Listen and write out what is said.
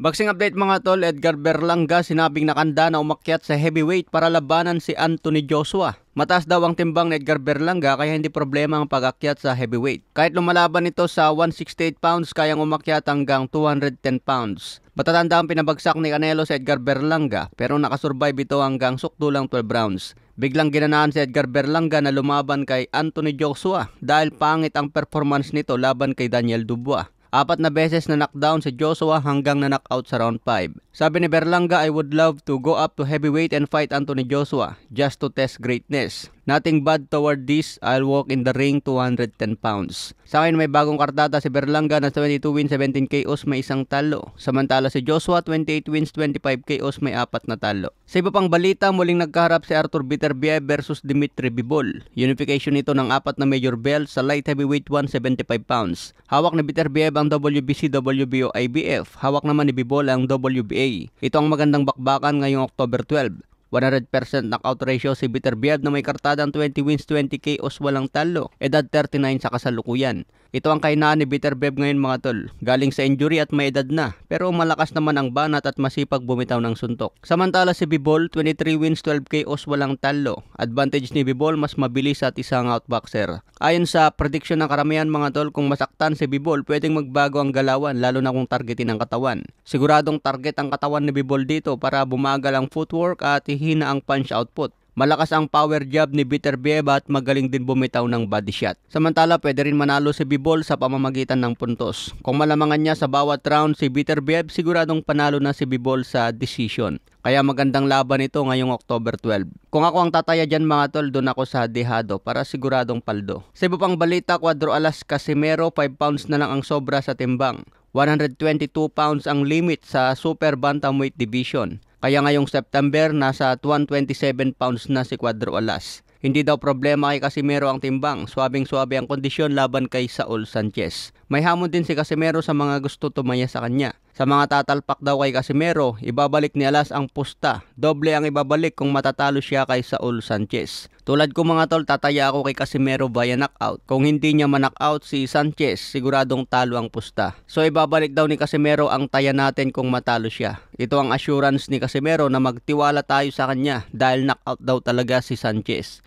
Boxing update mga tol, Edgar Berlanga sinabing nakanda na umakyat sa heavyweight para labanan si Anthony Joshua. Mataas daw ang timbang ni Edgar Berlanga kaya hindi problema ang pag-akyat sa heavyweight. Kahit lumalaban ito sa 168 pounds, kayang umakyat hanggang 210 pounds. Matatanda ang pinabagsak ni Canelo sa Edgar Berlanga pero nakasurvive ito hanggang sukdo 12 rounds. Biglang ginanaan si Edgar Berlanga na lumaban kay Anthony Joshua dahil pangit ang performance nito laban kay Daniel Dubois. Apat na beses na knockdown si Joshua hanggang na knockout sa round 5. Sabi ni Berlanga, I would love to go up to heavyweight and fight Anthony Joshua just to test greatness. Nothing bad toward this, I'll walk in the ring 210 pounds. Sa akin may bagong kartata si Berlanga na 22 wins, 17 KOs, may isang talo. Samantala si Joshua 28 wins, 25 KOs, may apat na talo. Sa iba pang balita, muling nagkaharap si Arthur Bitterbier versus Dimitri Bibol. Unification ito ng apat na major belt sa light heavyweight 175 pounds. Hawak ni Bitterbier ang WBC, WBO, IBF. Hawak naman ni Bibol ang WBA PBA. Ito ang magandang bakbakan ngayong October 12. 100% knockout ratio si Bitter Beterbiev na may kartadang 20 wins, 20 KOs walang talo, edad 39 sa kasalukuyan. Ito ang kainaan ni Bitterbev ngayon mga tol. Galing sa injury at may edad na, pero malakas naman ang banat at masipag bumitaw ng suntok. Samantala si Bibol, 23 wins, 12 KOs, walang talo. Advantage ni Bibol, mas mabilis at isang outboxer. Ayon sa prediction ng karamihan mga tol, kung masaktan si Bibol, pwedeng magbago ang galawan, lalo na kung targetin ang katawan. Siguradong target ang katawan ni Bibol dito para bumagal ang footwork at hihina ang punch output. Malakas ang power jab ni Bitter Viterbieva at magaling din bumitaw ng body shot. Samantala, pwede rin manalo si Bibol sa pamamagitan ng puntos. Kung malamangan niya sa bawat round si Bitter Viterbieva, siguradong panalo na si Bibol sa decision. Kaya magandang laban ito ngayong October 12. Kung ako ang tataya dyan mga tol, doon ako sa dehado para siguradong paldo. Sa iba pang balita, Cuadro Alas Casimero, 5 pounds na lang ang sobra sa timbang. 122 pounds ang limit sa Super Bantamweight Division. Kaya ngayong September, nasa 127 pounds na si Alas. Hindi daw problema kay Casimero ang timbang, swabing-swabe ang kondisyon laban kay Saul Sanchez. May hamon din si Casimero sa mga gusto tumaya sa kanya. Sa mga tatalpak daw kay Casimero, ibabalik ni Alas ang pusta. Doble ang ibabalik kung matatalo siya kay Saul Sanchez. Tulad ko mga tol, tataya ako kay Casimero via knockout. Kung hindi niya manockout si Sanchez, siguradong talo ang pusta. So ibabalik daw ni Casimero ang taya natin kung matalo siya. Ito ang assurance ni Casimero na magtiwala tayo sa kanya dahil knockout daw talaga si Sanchez.